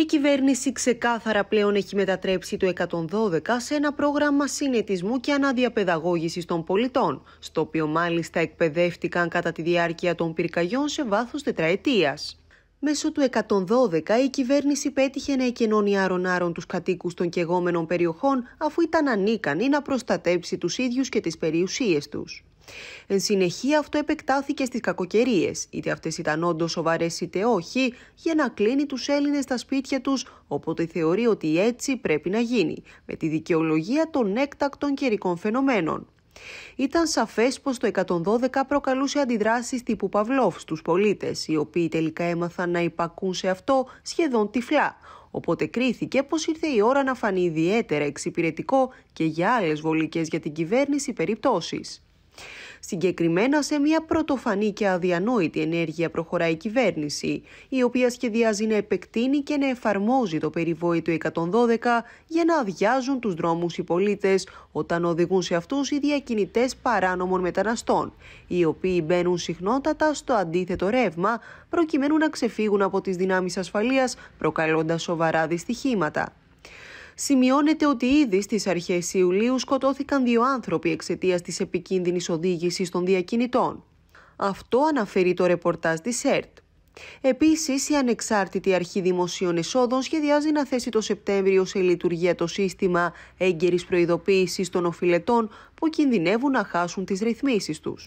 Η κυβέρνηση ξεκάθαρα πλέον έχει μετατρέψει το 112 σε ένα πρόγραμμα συνετισμού και αναδιαπαιδαγώγησης των πολιτών, στο οποίο μάλιστα εκπαιδεύτηκαν κατά τη διάρκεια των πυρκαγιών σε βάθος τετραετίας. Μέσω του 112 η κυβέρνηση πέτυχε να εκενώνει άρον άρον τους κατοίκους των κεγόμενων περιοχών αφού ήταν ανίκανοι να προστατέψει τους ίδιους και τις περιουσίες τους. Εν συνεχεία, αυτό επεκτάθηκε στις κακοκαιρίες, είτε αυτές ήταν όντως σοβαρές είτε όχι, για να κλείνει τους Έλληνες στα σπίτια τους, όποτε θεωρεί ότι έτσι πρέπει να γίνει, με τη δικαιολογία των έκτακτων καιρικών φαινομένων. Ήταν σαφές πως το 112 προκαλούσε αντιδράσεις τύπου Παυλόφ στους πολίτες, οι οποίοι τελικά έμαθαν να υπακούν σε αυτό σχεδόν τυφλά. Οπότε κρίθηκε πως ήρθε η ώρα να φανεί ιδιαίτερα εξυπηρετικό και για άλλες βολικές για την κυβέρνηση περιπτώσεις. Συγκεκριμένα σε μια πρωτοφανή και αδιανόητη ενέργεια προχωράει η κυβέρνηση, η οποία σχεδιάζει να επεκτείνει και να εφαρμόζει το περιβόητο 112 για να αδειάζουν τους δρόμους οι πολίτες όταν οδηγούν σε αυτούς οι διακινητές παράνομων μεταναστών, οι οποίοι μπαίνουν συχνότατα στο αντίθετο ρεύμα προκειμένου να ξεφύγουν από τις δυνάμεις ασφαλείας προκαλώντας σοβαρά δυστυχήματα σημειώνεται ότι ήδη στις αρχές Ιουλίου σκοτώθηκαν δύο άνθρωποι εξαιτίας της επικίνδυνης οδήγησης των διακινητών. Αυτό αναφέρει το ρεπορτάζ της ΕΡΤ. Επίσης, η Ανεξάρτητη Αρχή Δημοσίων Εσόδων σχεδιάζει να θέσει το Σεπτέμβριο σε λειτουργία το σύστημα έγκαιρης προειδοποίησης των οφηλετών που κινδυνεύουν να χάσουν τις ρυθμίσεις τους.